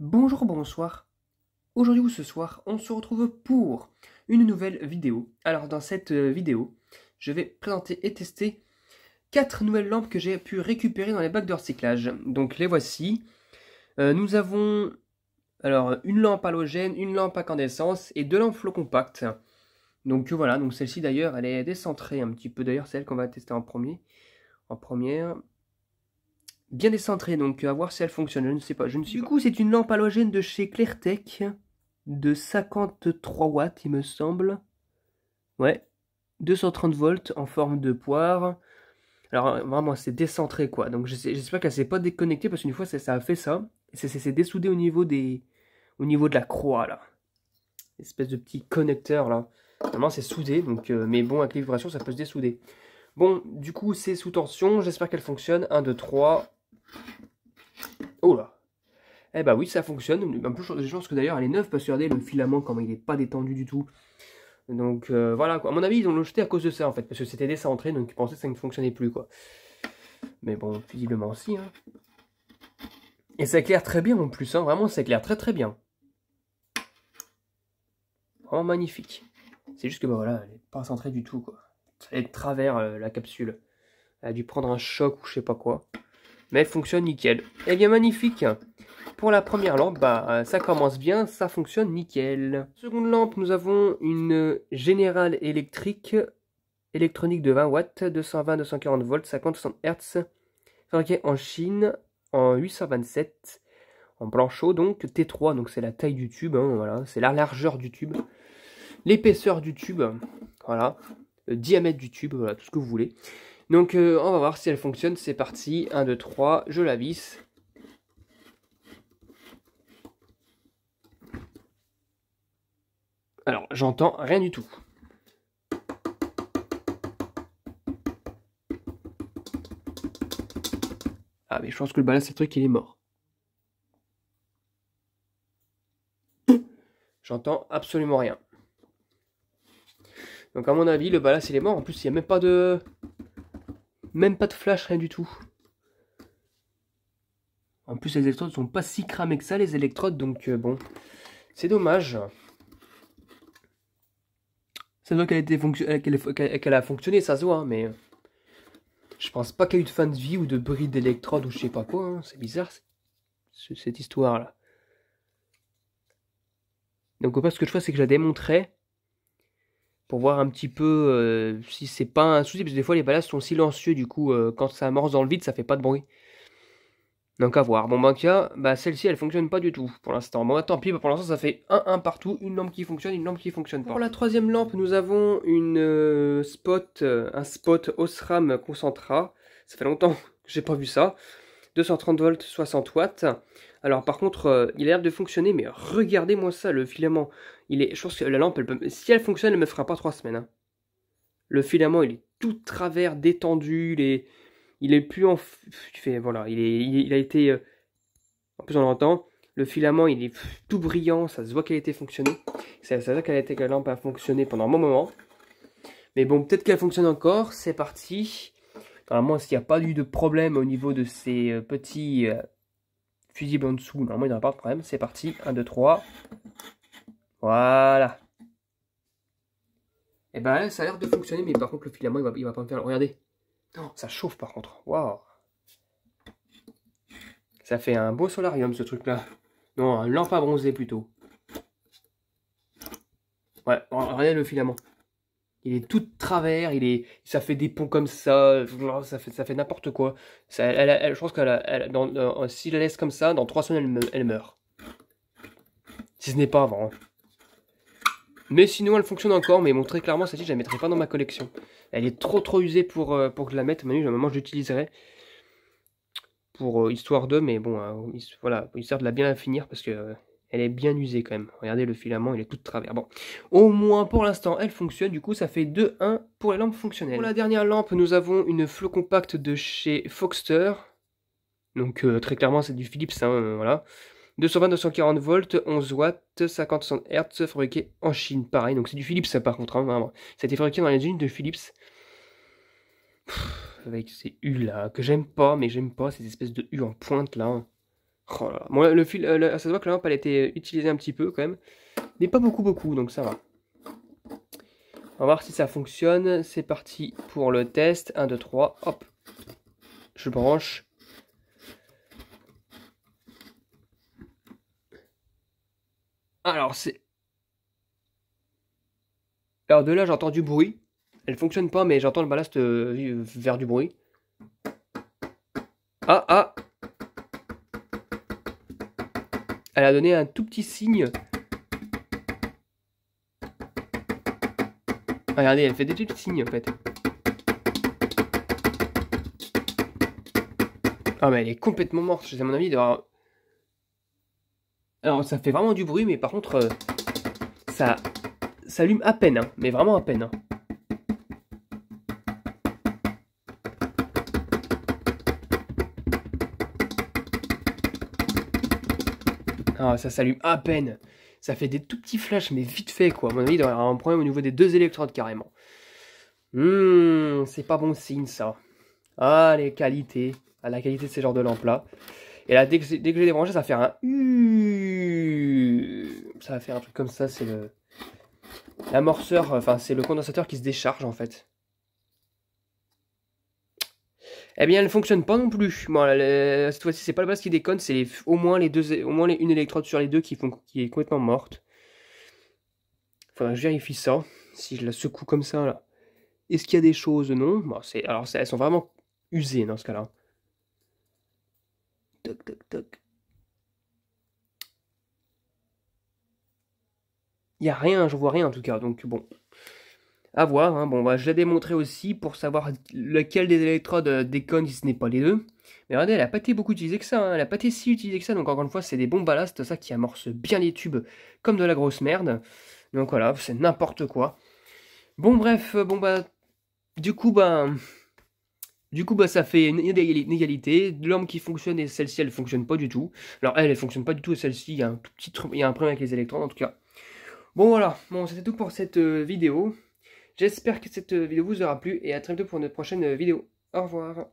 Bonjour, bonsoir. Aujourd'hui ou ce soir, on se retrouve pour une nouvelle vidéo. Alors dans cette euh, vidéo, je vais présenter et tester quatre nouvelles lampes que j'ai pu récupérer dans les bacs de recyclage. Donc les voici. Euh, nous avons alors une lampe halogène, une lampe à incandescence et deux lampes flot compactes. Donc voilà, donc celle-ci d'ailleurs, elle est décentrée un petit peu d'ailleurs, celle qu'on va tester en premier. En première, bien décentré donc à voir si elle fonctionne, je ne sais pas, je ne suis Du coup, c'est une lampe halogène de chez Clairtech, de 53 watts, il me semble. Ouais, 230 volts en forme de poire. Alors, vraiment, c'est décentré, quoi. Donc, j'espère qu'elle s'est pas déconnectée, parce qu'une fois, ça, a fait ça. C'est dessoudé au niveau des... au niveau de la croix, là. Espèce de petit connecteur, là. Normalement, c'est soudé, donc... Euh, mais bon, avec les vibrations, ça peut se dessouder. Bon, du coup, c'est sous tension. J'espère qu'elle fonctionne. 1, 2, 3... Oh là Eh bah oui, ça fonctionne. En plus, je pense que d'ailleurs, elle est neuve parce que regardez le filament, comment il n'est pas détendu du tout. Donc euh, voilà, à mon avis, ils ont le jeté à cause de ça en fait, parce que c'était décentré, donc ils pensaient que ça ne fonctionnait plus quoi. Mais bon, visiblement si. Hein. Et ça éclaire très bien en plus, hein. vraiment ça éclaire très très bien. Oh magnifique. C'est juste que bah voilà, elle n'est pas centrée du tout quoi. Elle est de travers euh, la capsule. Elle a dû prendre un choc ou je sais pas quoi mais fonctionne nickel. et eh bien magnifique pour la première lampe, bah, euh, ça commence bien, ça fonctionne nickel. Seconde lampe, nous avons une générale électrique, électronique de 20 watts, 220-240 volts, 50-60 Hz, en Chine en 827, en chaud donc, T3, donc c'est la taille du tube, hein, voilà, c'est la largeur du tube, l'épaisseur du tube, voilà, le diamètre du tube, voilà, tout ce que vous voulez. Donc euh, on va voir si elle fonctionne, c'est parti, 1, 2, 3, je la visse. Alors j'entends rien du tout. Ah mais je pense que le balai c'est truc il est mort. J'entends absolument rien. Donc à mon avis le balas, il est mort, en plus il n'y a même pas de... Même pas de flash, rien du tout. En plus, les électrodes sont pas si cramées que ça, les électrodes, donc euh, bon, c'est dommage. Ça doit euh, qu'elle a, fonctionné, ça se voit, hein, mais je pense pas qu'il y ait eu de fin de vie ou de bris d'électrodes ou je sais pas quoi. Hein. C'est bizarre, cette histoire-là. Donc, au ce que je fais, c'est que je la démontrais pour voir un petit peu euh, si c'est pas un souci, parce que des fois les balades sont silencieux, du coup, euh, quand ça amorce dans le vide, ça fait pas de bruit. Donc à voir. Bon, Bankia, ben, bah, celle-ci, elle fonctionne pas du tout pour l'instant. Bon, bah, tant pis, bah, pour l'instant, ça fait un 1 partout, une lampe qui fonctionne, une lampe qui fonctionne pas. Pour la troisième lampe, nous avons une euh, spot, un spot Osram Concentra. Ça fait longtemps que j'ai pas vu ça. 230 volts, 60 watts. Alors par contre, euh, il a l'air de fonctionner, mais regardez-moi ça, le filament. Il est, je pense que la lampe, elle peut, si elle fonctionne, elle me fera pas 3 semaines. Hein. Le filament, il est tout travers, détendu, il est, il est plus en... Fait, voilà, il, est, il a été... Euh, en plus on l'entend, le filament, il est tout brillant, ça se voit qu'elle a été fonctionnée. Ça, se qu'elle a été, que la lampe a fonctionné pendant un bon moment. Mais bon, peut-être qu'elle fonctionne encore, c'est parti. Normalement, s'il n'y a pas eu de problème au niveau de ces euh, petits euh, fusibles en dessous, normalement, il n'y aura pas de problème. C'est parti. 1, 2, 3. Voilà. Et eh ben, ça a l'air de fonctionner, mais par contre, le filament, il va, il va pas me faire. Regardez. Non, ça chauffe par contre. Waouh. Ça fait un beau solarium, ce truc-là. Non, un lampe à bronzer plutôt. Ouais, regardez le filament. Il est tout travers, il est, ça fait des ponts comme ça, ça fait, ça fait n'importe quoi. Ça, je pense que euh, si la laisse comme ça, dans trois semaines, elle, meurt. Si ce n'est pas avant. Hein. Mais sinon, elle fonctionne encore, mais bon, très clairement, celle-ci, je la mettrai pas dans ma collection. Elle est trop trop usée pour, euh, pour que je la mette. Manu, à un moment, je l'utiliserai pour euh, histoire de, mais bon, voilà, voilà, histoire de la bien finir, parce que elle est bien usée quand même. Regardez le filament, il est tout de travers. Bon, au moins pour l'instant, elle fonctionne. Du coup, ça fait 2-1 pour les lampes fonctionnelles. Pour la dernière lampe, nous avons une flot compacte de chez Foxter. Donc euh, très clairement, c'est du Philips, hein, euh, voilà. 220-240 volts, 11 watts, 50 Hz, fabriqué en Chine, pareil. Donc c'est du Philips, par contre. Hein, ça a été fabriqué dans les usines de Philips. avec ces U là, que j'aime pas, mais j'aime pas ces espèces de U en pointe là. Hein. Oh le fil, euh, ça se voit que la lampe elle a été utilisée un petit peu quand même, mais pas beaucoup beaucoup, donc ça va. On va voir si ça fonctionne. C'est parti pour le test. 1, 2, 3, hop. Je branche. Alors c'est... Alors de là j'entends du bruit. Elle fonctionne pas mais j'entends le ballast faire euh, vers du bruit. Ah ah elle a donné un tout petit signe. Regardez, elle fait des petits signes en fait. Ah mais elle est complètement morte, à mon avis. Alors... alors ça fait vraiment du bruit, mais par contre, euh, ça s'allume à peine, hein, mais vraiment à peine. Hein. Ah, ça s'allume à peine. Ça fait des tout petits flashs, mais vite fait, quoi. À mon avis, il y avoir un problème au niveau des deux électrodes, carrément. Hmm, c'est pas bon signe, ça. Ah, les qualités. Ah, la qualité de ces genres de lampes-là. Et là, dès que, je les débranché, ça va faire un... Ça va faire un truc comme ça, c'est le... L'amorceur, enfin, c'est le condensateur qui se décharge, en fait. eh bien, elle ne fonctionne pas non plus. Euh, cette fois-ci, c'est pas le base qui déconne, c'est au moins les deux, au moins une électrode sur les deux qui, font, est complètement morte. Enfin que je vérifie ça. Si je la secoue comme ça, là. Est-ce qu'il y a des choses Non. alors, elles sont vraiment usées dans ce cas-là. Toc, toc, toc. Il n'y a rien, je vois rien en tout cas, donc bon à voir. Hein. Bon, bah, je l'ai démontré aussi pour savoir lequel des électrodes euh, déconne si ce n'est pas les deux. Mais regardez, elle a pas été beaucoup utilisée que ça. Hein. Elle n'a pas été si utilisée que ça. Donc, encore une fois, c'est des bombes ballast, ça qui amorce bien les tubes comme de la grosse merde. Donc voilà, c'est n'importe quoi. Bon, bref, euh, bon, bah, du coup, bah. Du coup, bah, ça fait une égalité. L'homme qui fonctionne et celle-ci, elle fonctionne pas du tout. Alors, elle, elle fonctionne pas du tout et celle-ci, il y a un petit y a un problème avec les électrons, en tout cas. Bon, voilà. Bon, c'était tout pour cette euh, vidéo. J'espère que cette vidéo vous aura plu et à très bientôt pour une prochaine vidéo. Au revoir.